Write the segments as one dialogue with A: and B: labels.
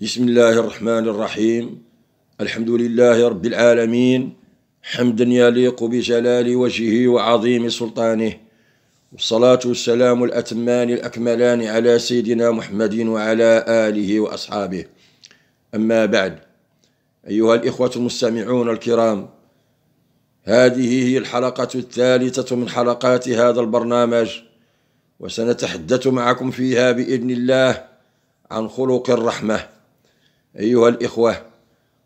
A: بسم الله الرحمن الرحيم الحمد لله رب العالمين حمدا يليق بجلال وجهه وعظيم سلطانه والصلاة والسلام الأتمان الأكملان على سيدنا محمد وعلى آله وأصحابه أما بعد أيها الإخوة المستمعون الكرام هذه هي الحلقة الثالثة من حلقات هذا البرنامج وسنتحدث معكم فيها بإذن الله عن خلق الرحمة أيها الإخوة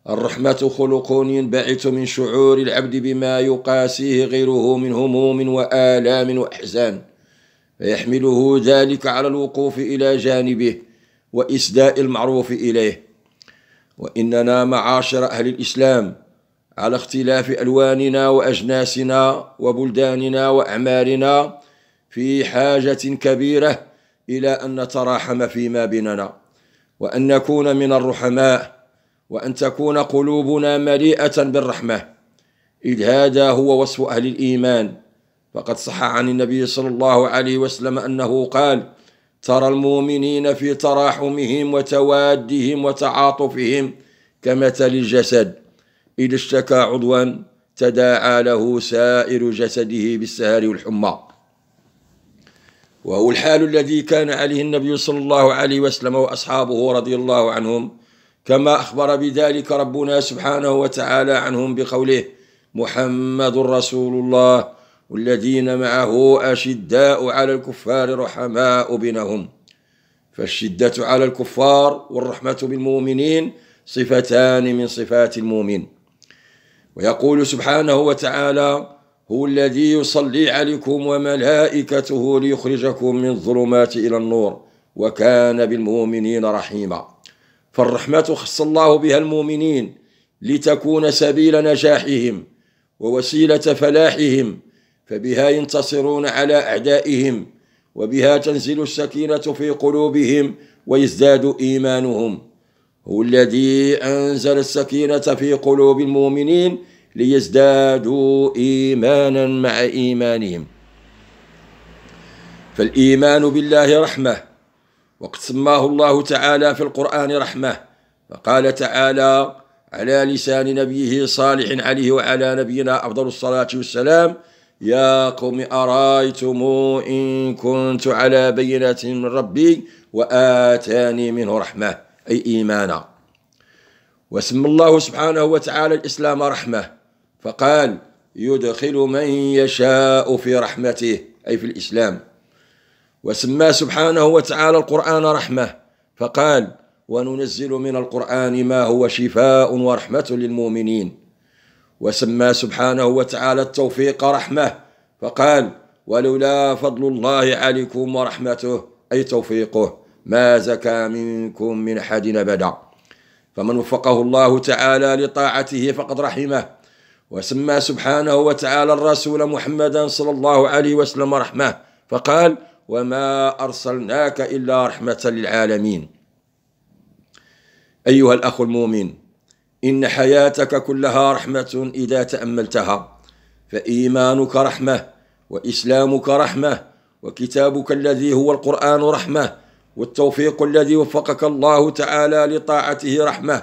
A: الرحمة خلق ينبعث من شعور العبد بما يقاسيه غيره من هموم وآلام وأحزان فيحمله ذلك على الوقوف إلى جانبه وإسداء المعروف إليه وإننا معاشر أهل الإسلام على اختلاف الواننا واجناسنا وبلداننا واعمارنا في حاجه كبيره الى ان نتراحم فيما بيننا وان نكون من الرحماء وان تكون قلوبنا مليئه بالرحمه اذ هذا هو وصف اهل الايمان فقد صح عن النبي صلى الله عليه وسلم انه قال ترى المؤمنين في تراحمهم وتوادهم وتعاطفهم كمثل الجسد إذا اشتكى عضوا تداعى له سائر جسده بالسهر والحمى وهو الحال الذي كان عليه النبي صلى الله عليه وسلم وأصحابه رضي الله عنهم كما أخبر بذلك ربنا سبحانه وتعالى عنهم بقوله محمد رسول الله والذين معه أشداء على الكفار رحماء بينهم فالشدة على الكفار والرحمة بالمؤمنين صفتان من صفات المؤمن ويقول سبحانه وتعالى هو الذي يصلي عليكم وملائكته ليخرجكم من الظلمات إلى النور وكان بالمؤمنين رحيما فالرحمة خص الله بها المؤمنين لتكون سبيل نجاحهم ووسيلة فلاحهم فبها ينتصرون على أعدائهم وبها تنزل السكينة في قلوبهم ويزداد إيمانهم هو الذي أنزل السكينة في قلوب المؤمنين ليزدادوا إيمانا مع إيمانهم فالإيمان بالله رحمة وقد سماه الله تعالى في القرآن رحمة فقال تعالى على لسان نبيه صالح عليه وعلى نبينا أفضل الصلاة والسلام يا قوم أرايتم إن كنت على بينة من ربي وآتاني منه رحمة أي إيمانا وسمى الله سبحانه وتعالى الإسلام رحمة فقال يدخل من يشاء في رحمته أي في الإسلام وسمى سبحانه وتعالى القرآن رحمة فقال وننزل من القرآن ما هو شفاء ورحمة للمؤمنين وسمى سبحانه وتعالى التوفيق رحمة فقال ولولا فضل الله عليكم ورحمته أي توفيقه ما زكى منكم من أحد أبدا فمن وفقه الله تعالى لطاعته فقد رحمه وسمى سبحانه وتعالى الرسول محمدا صلى الله عليه وسلم رحمه فقال وما أرسلناك إلا رحمة للعالمين أيها الأخ المؤمن إن حياتك كلها رحمة إذا تأملتها فإيمانك رحمة وإسلامك رحمة وكتابك الذي هو القرآن رحمة والتوفيق الذي وفقك الله تعالى لطاعته رحمه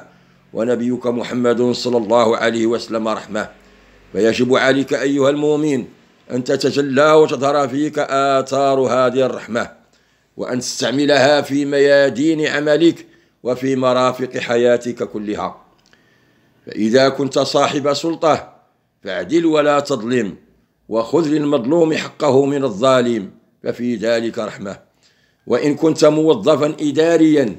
A: ونبيك محمد صلى الله عليه وسلم رحمه فيجب عليك ايها المؤمن ان تتجلى وتظهر فيك اثار هذه الرحمه وان تستعملها في ميادين عملك وفي مرافق حياتك كلها فاذا كنت صاحب سلطه فاعدل ولا تظلم وخذ للمظلوم حقه من الظالم ففي ذلك رحمه وإن كنت موظفا إداريا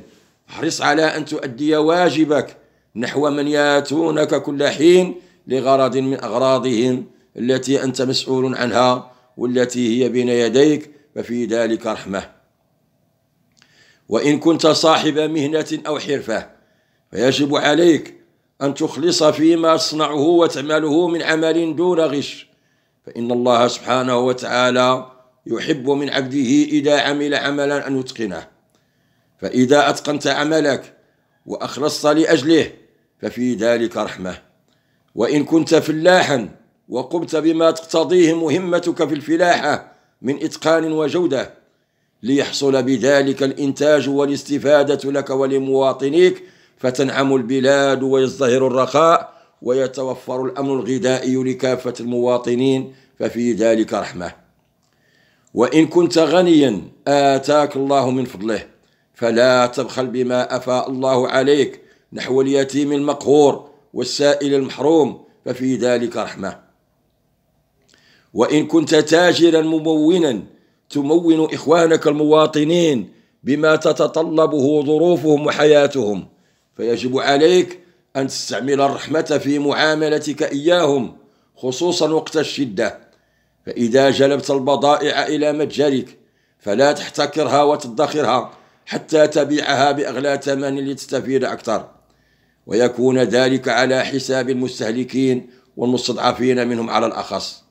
A: احرص على أن تؤدي واجبك نحو من ياتونك كل حين لغرض من أغراضهم التي أنت مسؤول عنها والتي هي بين يديك ففي ذلك رحمة وإن كنت صاحب مهنة أو حرفة فيجب عليك أن تخلص فيما تصنعه وتعمله من عمل دون غش فإن الله سبحانه وتعالى يحب من عبده إذا عمل عملا أن يتقنه فإذا أتقنت عملك وأخلصت لأجله ففي ذلك رحمة وإن كنت فلاحا وقمت بما تقتضيه مهمتك في الفلاحة من إتقان وجودة ليحصل بذلك الإنتاج والاستفادة لك ولمواطنيك فتنعم البلاد ويزدهر الرخاء ويتوفر الأمن الغذائي لكافة المواطنين ففي ذلك رحمه وإن كنت غنيا آتاك الله من فضله فلا تبخل بما أفاء الله عليك نحو اليتيم المقهور والسائل المحروم ففي ذلك رحمة وإن كنت تاجرا ممونا تمون إخوانك المواطنين بما تتطلبه ظروفهم وحياتهم فيجب عليك أن تستعمل الرحمة في معاملتك إياهم خصوصا وقت الشدة فإذا جلبت البضائع إلى متجرك فلا تحتكرها وتدخرها حتى تبيعها بأغلى ثمن لتستفيد أكثر ويكون ذلك على حساب المستهلكين والمستضعفين منهم على الأخص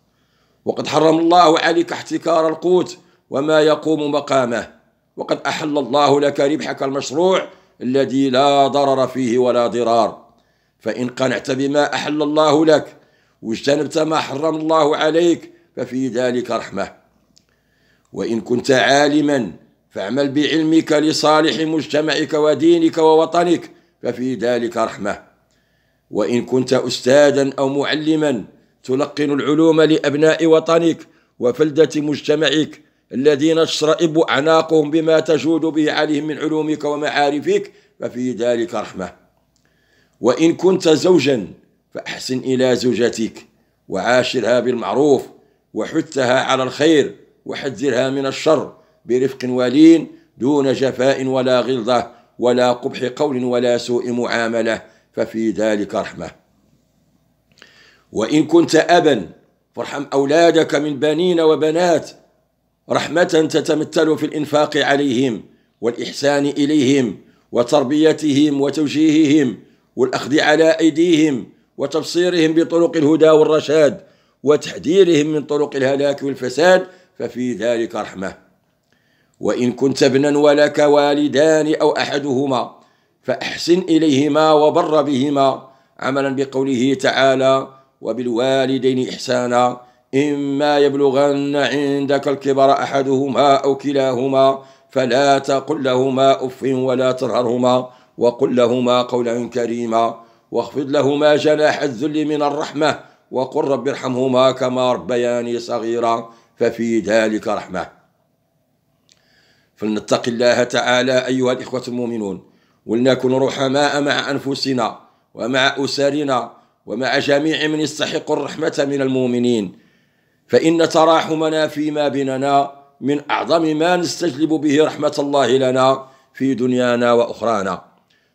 A: وقد حرم الله عليك احتكار القوت وما يقوم مقامه وقد أحل الله لك ربحك المشروع الذي لا ضرر فيه ولا ضرار فإن قنعت بما أحل الله لك واجتنبت ما حرم الله عليك ففي ذلك رحمة وإن كنت عالما فاعمل بعلمك لصالح مجتمعك ودينك ووطنك ففي ذلك رحمة وإن كنت أستاذا أو معلما تلقن العلوم لأبناء وطنك وفلدة مجتمعك الذين تشرئب أعناقهم بما تجود به عليهم من علومك ومعارفك ففي ذلك رحمة وإن كنت زوجا فأحسن إلى زوجتك وعاشرها بالمعروف وحثها على الخير وحذرها من الشر برفق ولين دون جفاء ولا غلظة ولا قبح قول ولا سوء معاملة ففي ذلك رحمة وإن كنت أبا فارحم أولادك من بنين وبنات رحمة تتمثل في الإنفاق عليهم والإحسان إليهم وتربيتهم وتوجيههم والأخذ على أيديهم وتبصيرهم بطرق الهدى والرشاد وتحذيرهم من طرق الهلاك والفساد ففي ذلك رحمة وإن كنت ابنا ولك والدان أو أحدهما فأحسن إليهما وبر بهما عملا بقوله تعالى وبالوالدين إحسانا إما يبلغن عندك الكبر أحدهما أو كلاهما فلا تقل لهما أف ولا ترهرهما وقل لهما قولا كريما واخفض لهما جناح الذل من الرحمة وقل رب ارحمهما كما ربياني صغيرا ففي ذلك رحمة فلنتق الله تعالى أيها الإخوة المؤمنون ولنكن رحماء مع أنفسنا ومع أسرنا ومع جميع من يستحق الرحمة من المؤمنين فإن تراحمنا فيما بيننا من أعظم ما نستجلب به رحمة الله لنا في دنيانا وأخرانا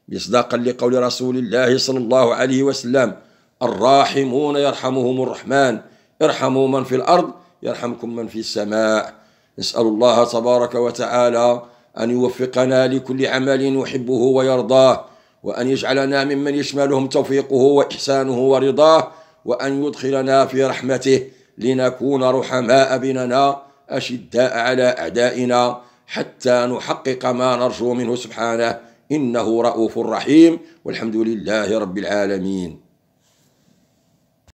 A: مصداقا لقول رسول الله صلى الله عليه وسلم الراحمون يرحمهم الرحمن ارحموا من في الأرض يرحمكم من في السماء نسأل الله تبارك وتعالى أن يوفقنا لكل عمل يحبه ويرضاه وأن يجعلنا ممن يشملهم توفيقه وإحسانه ورضاه وأن يدخلنا في رحمته لنكون رحماء بيننا أشداء على أعدائنا حتى نحقق ما نرجو منه سبحانه إنه رؤوف رحيم والحمد لله رب العالمين